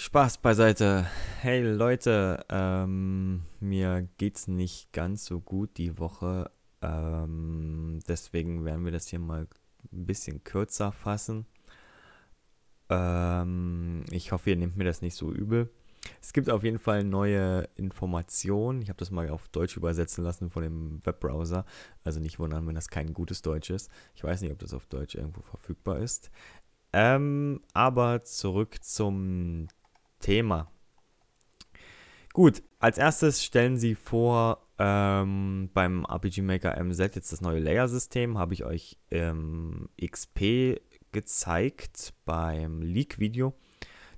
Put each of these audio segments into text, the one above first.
Spaß beiseite. Hey Leute, ähm, mir geht's nicht ganz so gut die Woche. Ähm, deswegen werden wir das hier mal ein bisschen kürzer fassen. Ähm, ich hoffe, ihr nehmt mir das nicht so übel. Es gibt auf jeden Fall neue Informationen. Ich habe das mal auf Deutsch übersetzen lassen von dem Webbrowser. Also nicht wundern, wenn das kein gutes Deutsch ist. Ich weiß nicht, ob das auf Deutsch irgendwo verfügbar ist. Ähm, aber zurück zum Thema. Gut, als erstes stellen sie vor ähm, beim RPG Maker MZ jetzt das neue Layer-System. Habe ich euch ähm, XP gezeigt beim Leak-Video.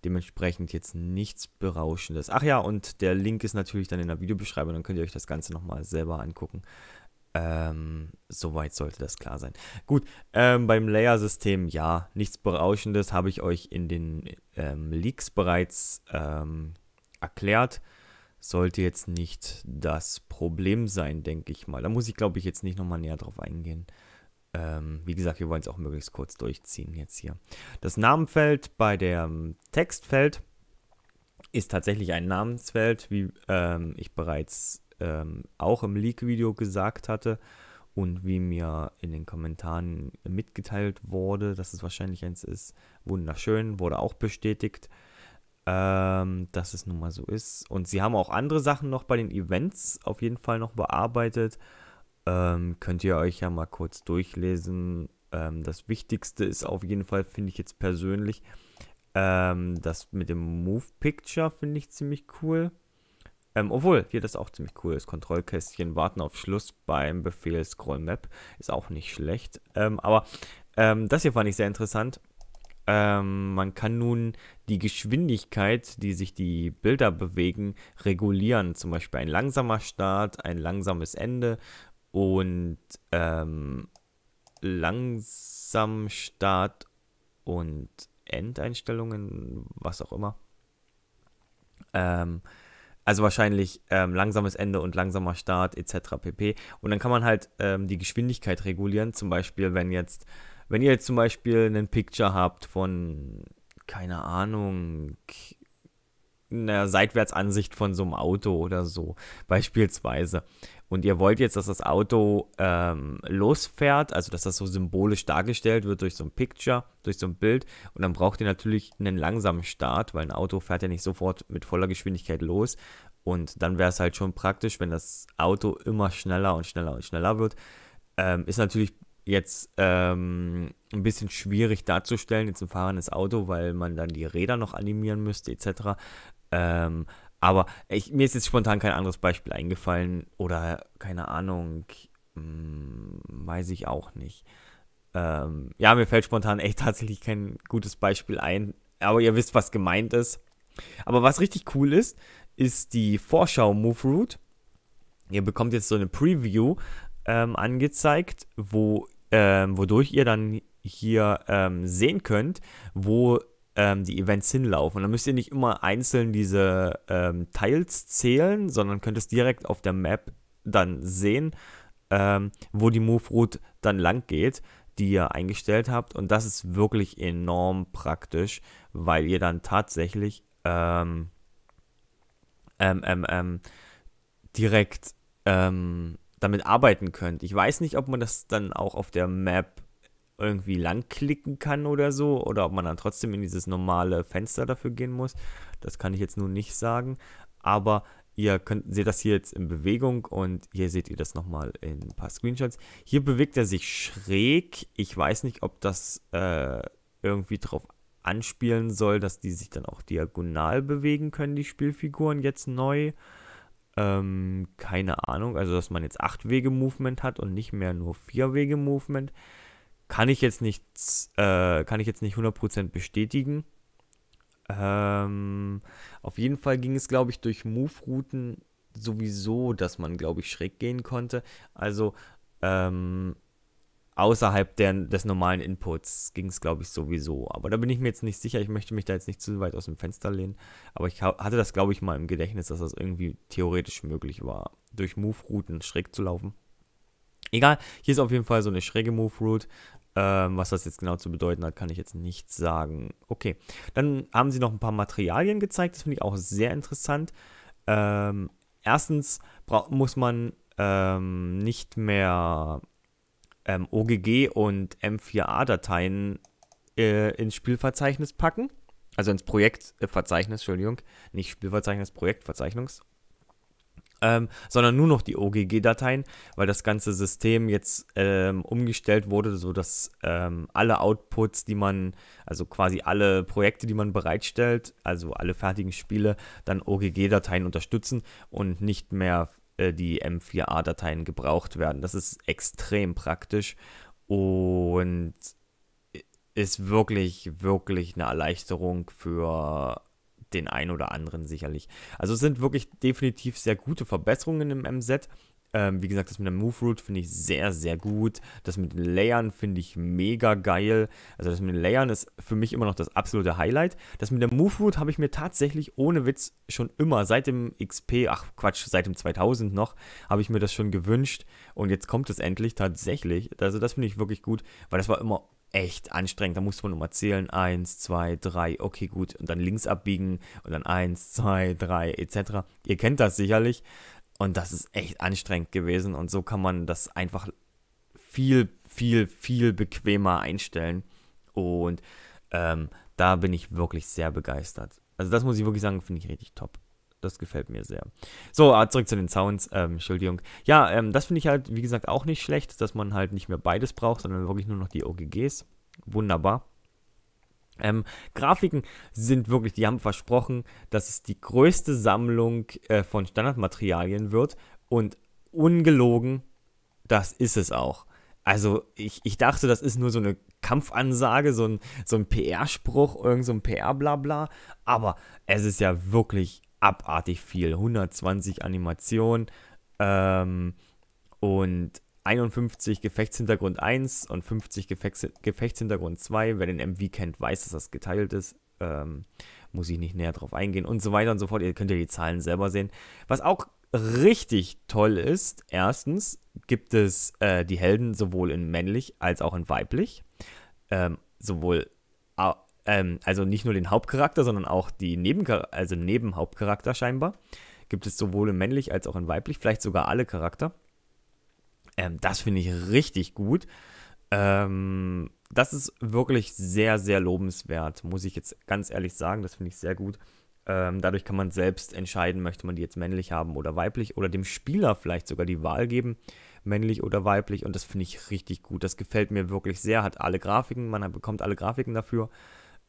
Dementsprechend jetzt nichts Berauschendes. Ach ja, und der Link ist natürlich dann in der Videobeschreibung, dann könnt ihr euch das Ganze nochmal selber angucken. Ähm, soweit sollte das klar sein. Gut, ähm, beim Layer-System ja, nichts Berauschendes habe ich euch in den ähm, Leaks bereits ähm, erklärt. Sollte jetzt nicht das Problem sein, denke ich mal. Da muss ich, glaube ich, jetzt nicht nochmal näher drauf eingehen. Ähm, wie gesagt, wir wollen es auch möglichst kurz durchziehen jetzt hier. Das Namenfeld bei dem Textfeld ist tatsächlich ein Namensfeld, wie ähm, ich bereits ähm, auch im Leak-Video gesagt hatte und wie mir in den Kommentaren mitgeteilt wurde, dass es wahrscheinlich eins ist. Wunderschön, wurde auch bestätigt, ähm, dass es nun mal so ist. Und sie haben auch andere Sachen noch bei den Events auf jeden Fall noch bearbeitet. Ähm, könnt ihr euch ja mal kurz durchlesen. Ähm, das Wichtigste ist auf jeden Fall, finde ich jetzt persönlich, ähm, das mit dem Move Picture finde ich ziemlich cool. Ähm, obwohl, hier das auch ziemlich cool ist. Kontrollkästchen, warten auf Schluss beim Befehl Scroll Map ist auch nicht schlecht. Ähm, aber ähm, das hier fand ich sehr interessant. Ähm, man kann nun die Geschwindigkeit, die sich die Bilder bewegen, regulieren. Zum Beispiel ein langsamer Start, ein langsames Ende und ähm, langsam Start und Endeinstellungen, was auch immer. Ähm, also wahrscheinlich ähm, langsames Ende und langsamer Start etc. pp. Und dann kann man halt ähm, die Geschwindigkeit regulieren. Zum Beispiel, wenn jetzt, wenn ihr jetzt zum Beispiel einen Picture habt von, keine Ahnung, einer Seitwärtsansicht von so einem Auto oder so, beispielsweise und ihr wollt jetzt, dass das Auto ähm, losfährt, also dass das so symbolisch dargestellt wird durch so ein Picture, durch so ein Bild. Und dann braucht ihr natürlich einen langsamen Start, weil ein Auto fährt ja nicht sofort mit voller Geschwindigkeit los. Und dann wäre es halt schon praktisch, wenn das Auto immer schneller und schneller und schneller wird. Ähm, ist natürlich jetzt ähm, ein bisschen schwierig darzustellen, jetzt ein fahrendes Auto, weil man dann die Räder noch animieren müsste etc. Ähm, aber ich, mir ist jetzt spontan kein anderes Beispiel eingefallen oder keine Ahnung, hm, weiß ich auch nicht. Ähm, ja, mir fällt spontan echt tatsächlich kein gutes Beispiel ein, aber ihr wisst, was gemeint ist. Aber was richtig cool ist, ist die Vorschau Move Route. Ihr bekommt jetzt so eine Preview ähm, angezeigt, wo, ähm, wodurch ihr dann hier ähm, sehen könnt, wo ähm, die Events hinlaufen. Und dann müsst ihr nicht immer einzeln diese ähm, Tiles zählen, sondern könnt es direkt auf der Map dann sehen, ähm, wo die Move Route dann lang geht, die ihr eingestellt habt. Und das ist wirklich enorm praktisch, weil ihr dann tatsächlich ähm, ähm, ähm, ähm direkt ähm, damit arbeiten könnt. Ich weiß nicht, ob man das dann auch auf der Map irgendwie langklicken kann oder so, oder ob man dann trotzdem in dieses normale Fenster dafür gehen muss. Das kann ich jetzt nun nicht sagen, aber ihr könnt, seht das hier jetzt in Bewegung und hier seht ihr das nochmal in ein paar Screenshots. Hier bewegt er sich schräg. Ich weiß nicht, ob das äh, irgendwie drauf anspielen soll, dass die sich dann auch diagonal bewegen können, die Spielfiguren jetzt neu. Ähm, keine Ahnung, also dass man jetzt 8-Wege-Movement hat und nicht mehr nur 4-Wege-Movement. Kann ich jetzt nicht, äh, kann ich jetzt nicht 100% bestätigen. Ähm, auf jeden Fall ging es, glaube ich, durch Move-Routen sowieso, dass man, glaube ich, schräg gehen konnte. Also ähm, außerhalb der, des normalen Inputs ging es, glaube ich, sowieso. Aber da bin ich mir jetzt nicht sicher. Ich möchte mich da jetzt nicht zu weit aus dem Fenster lehnen. Aber ich hatte das, glaube ich, mal im Gedächtnis, dass das irgendwie theoretisch möglich war, durch Move-Routen schräg zu laufen. Egal, hier ist auf jeden Fall so eine schräge Move-Route. Ähm, was das jetzt genau zu bedeuten hat, kann ich jetzt nicht sagen. Okay, dann haben sie noch ein paar Materialien gezeigt. Das finde ich auch sehr interessant. Ähm, erstens muss man ähm, nicht mehr ähm, OGG und M4A-Dateien äh, ins Spielverzeichnis packen. Also ins Projektverzeichnis, Entschuldigung. Nicht Spielverzeichnis, Projektverzeichnis ähm, sondern nur noch die OGG-Dateien, weil das ganze System jetzt ähm, umgestellt wurde, sodass ähm, alle Outputs, die man, also quasi alle Projekte, die man bereitstellt, also alle fertigen Spiele, dann OGG-Dateien unterstützen und nicht mehr äh, die M4A-Dateien gebraucht werden. Das ist extrem praktisch und ist wirklich, wirklich eine Erleichterung für den einen oder anderen sicherlich. Also es sind wirklich definitiv sehr gute Verbesserungen im MZ. Ähm, wie gesagt, das mit der Move Route finde ich sehr, sehr gut. Das mit den Layern finde ich mega geil. Also das mit den Layern ist für mich immer noch das absolute Highlight. Das mit der Move Route habe ich mir tatsächlich ohne Witz schon immer seit dem XP, ach Quatsch, seit dem 2000 noch, habe ich mir das schon gewünscht. Und jetzt kommt es endlich tatsächlich. Also das finde ich wirklich gut, weil das war immer echt anstrengend. Da musste man nochmal zählen. Eins, zwei, drei, okay, gut. Und dann links abbiegen und dann eins, zwei, drei, etc. Ihr kennt das sicherlich. Und das ist echt anstrengend gewesen. Und so kann man das einfach viel, viel, viel bequemer einstellen. Und ähm, da bin ich wirklich sehr begeistert. Also das muss ich wirklich sagen, finde ich richtig top das gefällt mir sehr. So, ah, zurück zu den Sounds, ähm, Entschuldigung. Ja, ähm, das finde ich halt, wie gesagt, auch nicht schlecht, dass man halt nicht mehr beides braucht, sondern wirklich nur noch die OGGs. Wunderbar. Ähm, Grafiken sind wirklich, die haben versprochen, dass es die größte Sammlung äh, von Standardmaterialien wird und ungelogen, das ist es auch. Also ich, ich dachte, das ist nur so eine Kampfansage, so ein, so ein PR-Spruch, irgend so ein PR-Blabla, aber es ist ja wirklich abartig viel. 120 Animationen ähm, und 51 Gefechtshintergrund 1 und 50 Gefechts Gefechtshintergrund 2. Wer den MV kennt, weiß, dass das geteilt ist. Ähm, muss ich nicht näher drauf eingehen und so weiter und so fort. Ihr könnt ja die Zahlen selber sehen. Was auch richtig toll ist, erstens gibt es äh, die Helden sowohl in männlich als auch in weiblich. Ähm, sowohl ähm, also nicht nur den Hauptcharakter, sondern auch die Nebencharakter, also Nebenhauptcharakter scheinbar. Gibt es sowohl in männlich als auch in weiblich, vielleicht sogar alle Charakter. Ähm, das finde ich richtig gut. Ähm, das ist wirklich sehr, sehr lobenswert, muss ich jetzt ganz ehrlich sagen. Das finde ich sehr gut. Ähm, dadurch kann man selbst entscheiden, möchte man die jetzt männlich haben oder weiblich oder dem Spieler vielleicht sogar die Wahl geben, männlich oder weiblich. Und das finde ich richtig gut. Das gefällt mir wirklich sehr. Hat alle Grafiken, man bekommt alle Grafiken dafür.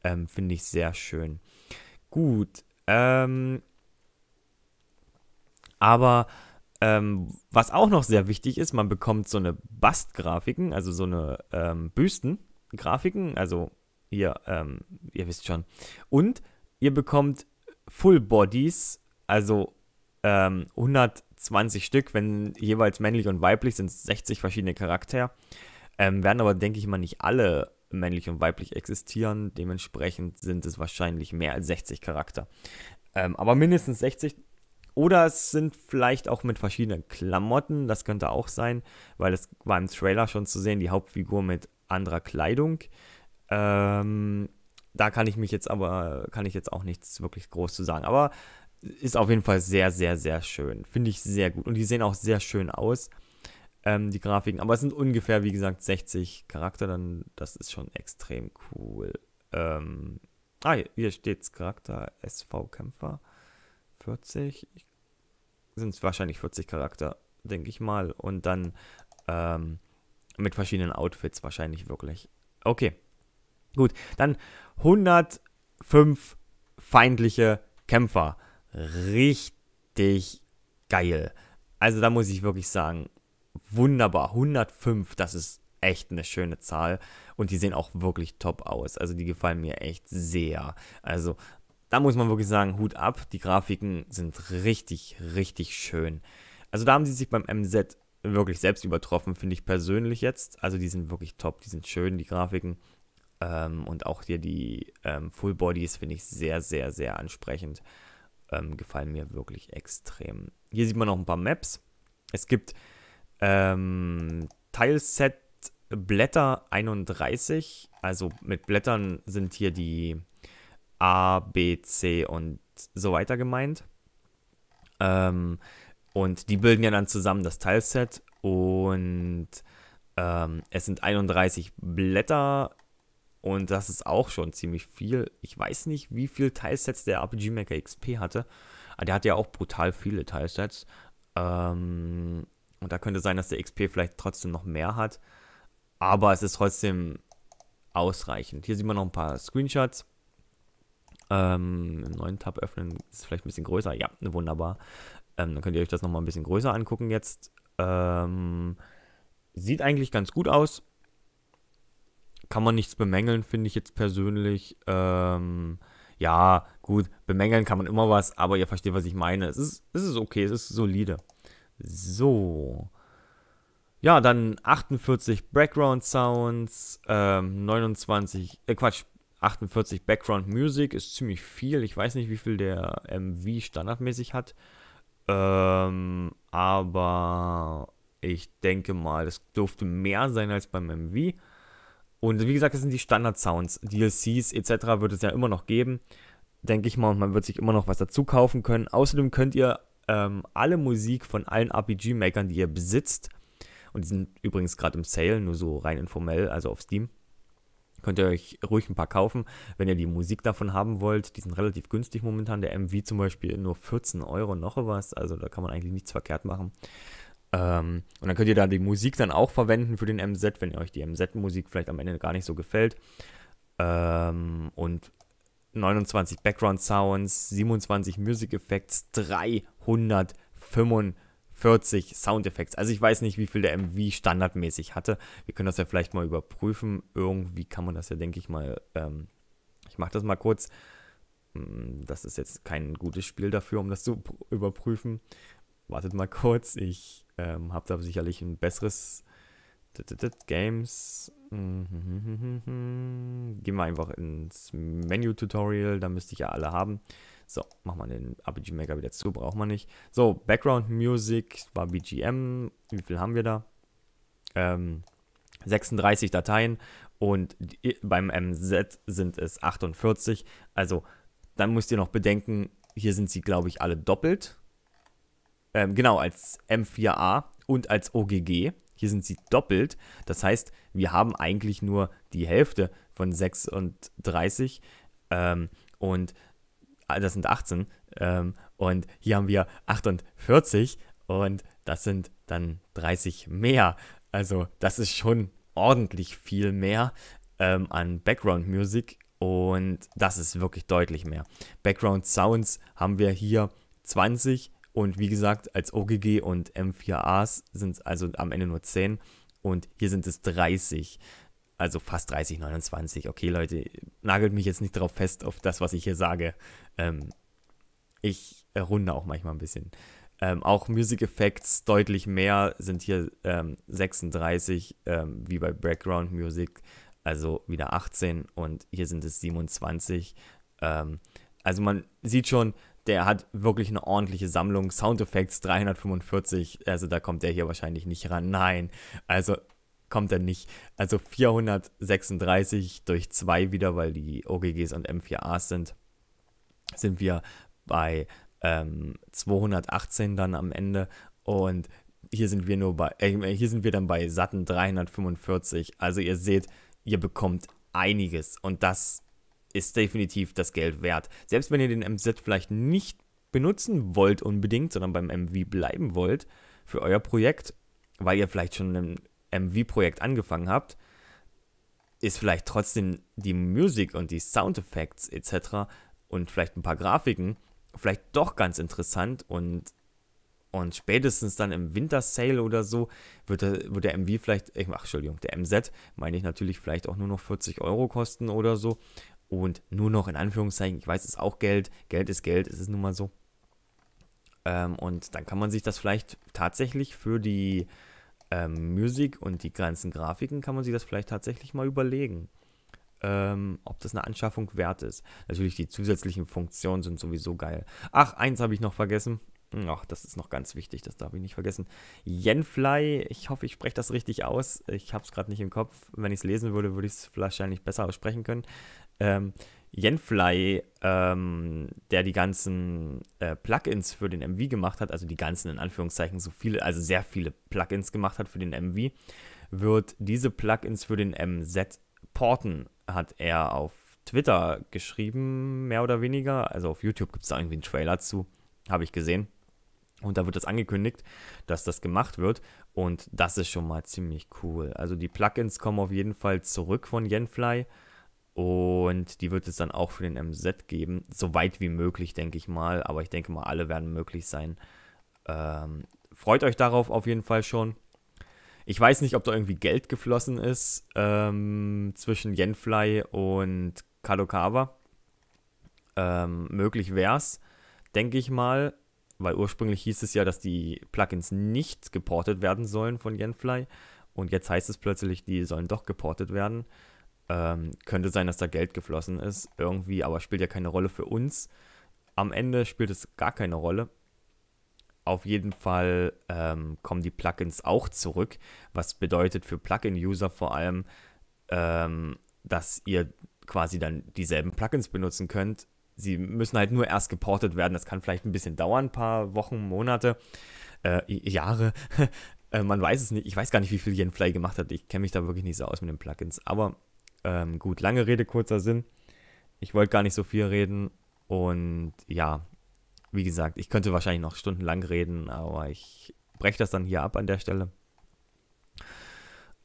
Ähm, Finde ich sehr schön. Gut. Ähm, aber ähm, was auch noch sehr wichtig ist, man bekommt so eine Bast-Grafiken, also so eine ähm, Büsten-Grafiken, also hier, ähm, ihr wisst schon. Und ihr bekommt Full Bodies, also 120 ähm, Stück, wenn jeweils männlich und weiblich sind 60 verschiedene Charaktere. Ähm, werden aber, denke ich mal, nicht alle männlich und weiblich existieren. Dementsprechend sind es wahrscheinlich mehr als 60 Charakter. Ähm, aber mindestens 60. Oder es sind vielleicht auch mit verschiedenen Klamotten, das könnte auch sein, weil das war im Trailer schon zu sehen, die Hauptfigur mit anderer Kleidung. Ähm, da kann ich mich jetzt aber, kann ich jetzt auch nichts wirklich groß zu sagen. Aber ist auf jeden Fall sehr, sehr, sehr schön. Finde ich sehr gut. Und die sehen auch sehr schön aus ähm, die Grafiken. Aber es sind ungefähr, wie gesagt, 60 Charakter, dann das ist schon extrem cool. Ähm, ah, hier steht's, Charakter SV-Kämpfer. 40. Sind es wahrscheinlich 40 Charakter, denke ich mal. Und dann ähm, mit verschiedenen Outfits wahrscheinlich wirklich. Okay. Gut, dann 105 feindliche Kämpfer. Richtig geil. Also da muss ich wirklich sagen, wunderbar. 105, das ist echt eine schöne Zahl. Und die sehen auch wirklich top aus. Also die gefallen mir echt sehr. Also da muss man wirklich sagen, Hut ab. Die Grafiken sind richtig, richtig schön. Also da haben sie sich beim MZ wirklich selbst übertroffen, finde ich persönlich jetzt. Also die sind wirklich top, die sind schön, die Grafiken. Ähm, und auch hier die ähm, Full Bodies finde ich sehr, sehr, sehr ansprechend. Ähm, gefallen mir wirklich extrem. Hier sieht man noch ein paar Maps. Es gibt ähm, Teilset Blätter 31, also mit Blättern sind hier die A, B, C und so weiter gemeint. Ähm, und die bilden ja dann zusammen das Teilset und ähm, es sind 31 Blätter und das ist auch schon ziemlich viel. Ich weiß nicht, wie viele Teilsets der RPG Maker XP hatte. Ah, der hat ja auch brutal viele Teilsets. Ähm, und da könnte sein, dass der XP vielleicht trotzdem noch mehr hat. Aber es ist trotzdem ausreichend. Hier sieht man noch ein paar Screenshots. Ähm, einen neuen Tab öffnen ist vielleicht ein bisschen größer. Ja, wunderbar. Ähm, dann könnt ihr euch das nochmal ein bisschen größer angucken jetzt. Ähm, sieht eigentlich ganz gut aus. Kann man nichts bemängeln, finde ich jetzt persönlich. Ähm, ja, gut, bemängeln kann man immer was, aber ihr versteht, was ich meine. Es ist, es ist okay, es ist solide. So. Ja, dann 48 Background Sounds, ähm, 29, äh Quatsch, 48 Background Music ist ziemlich viel. Ich weiß nicht, wie viel der MV standardmäßig hat. Ähm, aber ich denke mal, das dürfte mehr sein als beim MV. Und wie gesagt, das sind die Standard-Sounds. DLCs etc. wird es ja immer noch geben. Denke ich mal, und man wird sich immer noch was dazu kaufen können. Außerdem könnt ihr ähm, alle Musik von allen RPG-Makern, die ihr besitzt. Und die sind übrigens gerade im Sale, nur so rein informell, also auf Steam. Könnt ihr euch ruhig ein paar kaufen, wenn ihr die Musik davon haben wollt. Die sind relativ günstig momentan. Der MV zum Beispiel nur 14 Euro noch was. Also da kann man eigentlich nichts verkehrt machen. Ähm, und dann könnt ihr da die Musik dann auch verwenden für den MZ, wenn euch die MZ-Musik vielleicht am Ende gar nicht so gefällt. Ähm, und 29 Background Sounds, 27 Music Effects, 345 Sound Effects. Also ich weiß nicht, wie viel der MV standardmäßig hatte. Wir können das ja vielleicht mal überprüfen. Irgendwie kann man das ja, denke ich mal. Ähm, ich mache das mal kurz. Hm, das ist jetzt kein gutes Spiel dafür, um das zu überprüfen. Wartet mal kurz. Ich ähm, habe da sicherlich ein besseres Games. Mhm. Gehen wir einfach ins Menu-Tutorial, da müsste ich ja alle haben. So, machen wir den RPG Maker wieder zu, braucht man nicht. So, Background Music war BGM. Wie viel haben wir da? Ähm, 36 Dateien und beim MZ sind es 48. Also, dann müsst ihr noch bedenken, hier sind sie, glaube ich, alle doppelt. Ähm, genau, als M4A und als OGG. Hier sind sie doppelt. Das heißt, wir haben eigentlich nur die Hälfte von 36 ähm, und ah, das sind 18. Ähm, und hier haben wir 48 und das sind dann 30 mehr. Also das ist schon ordentlich viel mehr ähm, an Background Music und das ist wirklich deutlich mehr. Background Sounds haben wir hier 20, und wie gesagt, als OGG und M4As sind es also am Ende nur 10 und hier sind es 30. Also fast 30, 29. Okay, Leute, nagelt mich jetzt nicht drauf fest, auf das, was ich hier sage. Ähm, ich runde auch manchmal ein bisschen. Ähm, auch Music Effects deutlich mehr sind hier ähm, 36, ähm, wie bei Background Music, also wieder 18 und hier sind es 27. Ähm, also man sieht schon, der hat wirklich eine ordentliche Sammlung. Sound Effects 345, also da kommt der hier wahrscheinlich nicht ran. Nein, also kommt er nicht. Also 436 durch 2 wieder, weil die OGGs und M4As sind, sind wir bei ähm, 218 dann am Ende und hier sind wir nur bei, äh, hier sind wir dann bei satten 345. Also ihr seht, ihr bekommt einiges und das ist definitiv das Geld wert. Selbst wenn ihr den MZ vielleicht nicht benutzen wollt unbedingt, sondern beim MV bleiben wollt für euer Projekt, weil ihr vielleicht schon ein MV-Projekt angefangen habt, ist vielleicht trotzdem die Musik und die Soundeffekte etc. und vielleicht ein paar Grafiken vielleicht doch ganz interessant und und spätestens dann im Winter Sale oder so wird der, wird der MV vielleicht, ach Entschuldigung, der MZ, meine ich natürlich vielleicht auch nur noch 40 Euro kosten oder so und nur noch in Anführungszeichen, ich weiß, es ist auch Geld, Geld ist Geld, es ist nun mal so. Ähm, und dann kann man sich das vielleicht tatsächlich für die ähm, Musik und die ganzen Grafiken, kann man sich das vielleicht tatsächlich mal überlegen, ähm, ob das eine Anschaffung wert ist. Natürlich, die zusätzlichen Funktionen sind sowieso geil. Ach, eins habe ich noch vergessen. Ach, das ist noch ganz wichtig, das darf ich nicht vergessen. Yenfly, ich hoffe, ich spreche das richtig aus. Ich habe es gerade nicht im Kopf. Wenn ich es lesen würde, würde ich es wahrscheinlich besser aussprechen können ähm, Yenfly, ähm, der die ganzen äh, Plugins für den MV gemacht hat, also die ganzen in Anführungszeichen so viele, also sehr viele Plugins gemacht hat für den MV, wird diese Plugins für den MZ porten, hat er auf Twitter geschrieben, mehr oder weniger. Also auf YouTube gibt es da irgendwie einen Trailer zu, habe ich gesehen. Und da wird das angekündigt, dass das gemacht wird. Und das ist schon mal ziemlich cool. Also die Plugins kommen auf jeden Fall zurück von Yenfly. Und die wird es dann auch für den MZ geben. So weit wie möglich, denke ich mal. Aber ich denke mal, alle werden möglich sein. Ähm, freut euch darauf auf jeden Fall schon. Ich weiß nicht, ob da irgendwie Geld geflossen ist ähm, zwischen Yenfly und Kadokawa. Ähm, möglich es, denke ich mal, weil ursprünglich hieß es ja, dass die Plugins nicht geportet werden sollen von Yenfly und jetzt heißt es plötzlich, die sollen doch geportet werden. Ähm, könnte sein, dass da Geld geflossen ist, irgendwie, aber spielt ja keine Rolle für uns. Am Ende spielt es gar keine Rolle. Auf jeden Fall ähm, kommen die Plugins auch zurück, was bedeutet für Plugin-User vor allem, ähm, dass ihr quasi dann dieselben Plugins benutzen könnt. Sie müssen halt nur erst geportet werden. Das kann vielleicht ein bisschen dauern, ein paar Wochen, Monate, äh, Jahre. äh, man weiß es nicht. Ich weiß gar nicht, wie viel Yen Fly gemacht hat. Ich kenne mich da wirklich nicht so aus mit den Plugins. Aber ähm, gut, lange Rede, kurzer Sinn. Ich wollte gar nicht so viel reden. Und ja, wie gesagt, ich könnte wahrscheinlich noch stundenlang reden, aber ich breche das dann hier ab an der Stelle.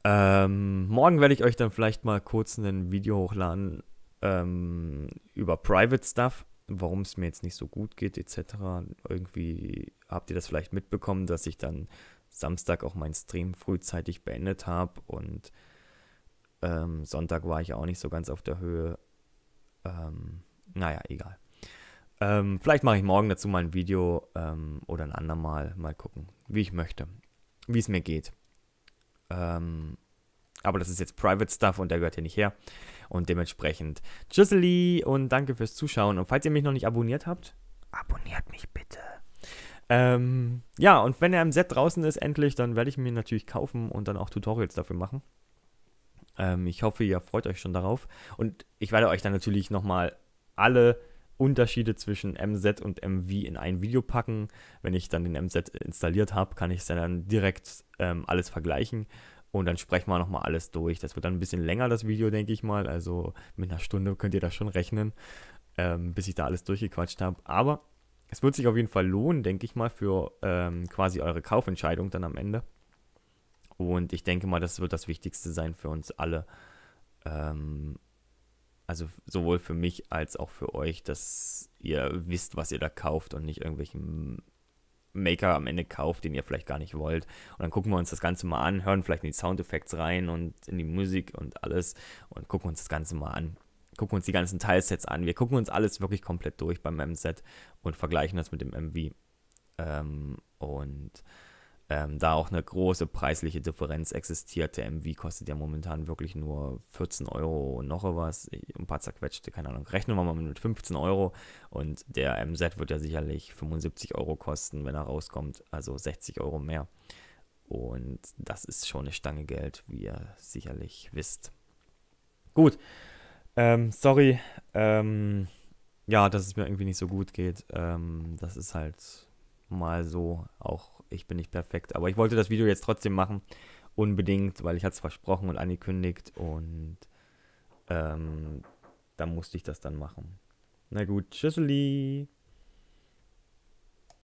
Ähm, morgen werde ich euch dann vielleicht mal kurz ein Video hochladen ähm, über Private Stuff, warum es mir jetzt nicht so gut geht, etc. Irgendwie habt ihr das vielleicht mitbekommen, dass ich dann Samstag auch meinen Stream frühzeitig beendet habe und ähm, Sonntag war ich auch nicht so ganz auf der Höhe. Ähm, naja, egal. Ähm, vielleicht mache ich morgen dazu mal ein Video ähm, oder ein andermal mal gucken, wie ich möchte, wie es mir geht. Ähm, aber das ist jetzt Private Stuff und der gehört hier nicht her. Und dementsprechend Tschüsseli und danke fürs Zuschauen. Und falls ihr mich noch nicht abonniert habt, abonniert mich bitte. Ähm, ja, und wenn er im Set draußen ist, endlich, dann werde ich mir natürlich kaufen und dann auch Tutorials dafür machen. Ähm, ich hoffe, ihr freut euch schon darauf. Und ich werde euch dann natürlich nochmal alle Unterschiede zwischen MZ und MV in ein Video packen. Wenn ich dann den MZ installiert habe, kann ich es dann direkt ähm, alles vergleichen. Und dann sprechen wir nochmal alles durch. Das wird dann ein bisschen länger, das Video, denke ich mal. Also mit einer Stunde könnt ihr das schon rechnen, ähm, bis ich da alles durchgequatscht habe. Aber es wird sich auf jeden Fall lohnen, denke ich mal, für ähm, quasi eure Kaufentscheidung dann am Ende. Und ich denke mal, das wird das Wichtigste sein für uns alle. Ähm, also sowohl für mich als auch für euch, dass ihr wisst, was ihr da kauft und nicht irgendwelchen Maker am Ende kauft, den ihr vielleicht gar nicht wollt. Und dann gucken wir uns das Ganze mal an, hören vielleicht in die Soundeffekte rein und in die Musik und alles und gucken uns das Ganze mal an. Gucken uns die ganzen Teilsets an. Wir gucken uns alles wirklich komplett durch beim M-Set und vergleichen das mit dem MV. Ähm, und ähm, da auch eine große preisliche Differenz existiert. Ähm, der MV kostet ja momentan wirklich nur 14 Euro und noch was, ein paar zerquetschte, keine Ahnung. Rechnen wir mal mit 15 Euro und der MZ wird ja sicherlich 75 Euro kosten, wenn er rauskommt, also 60 Euro mehr. Und das ist schon eine Stange Geld, wie ihr sicherlich wisst. Gut, ähm, sorry, ähm, ja, dass es mir irgendwie nicht so gut geht. Ähm, das ist halt mal so auch ich bin nicht perfekt. Aber ich wollte das Video jetzt trotzdem machen. Unbedingt, weil ich hatte es versprochen und angekündigt. Und ähm, da musste ich das dann machen. Na gut, tschüsseli.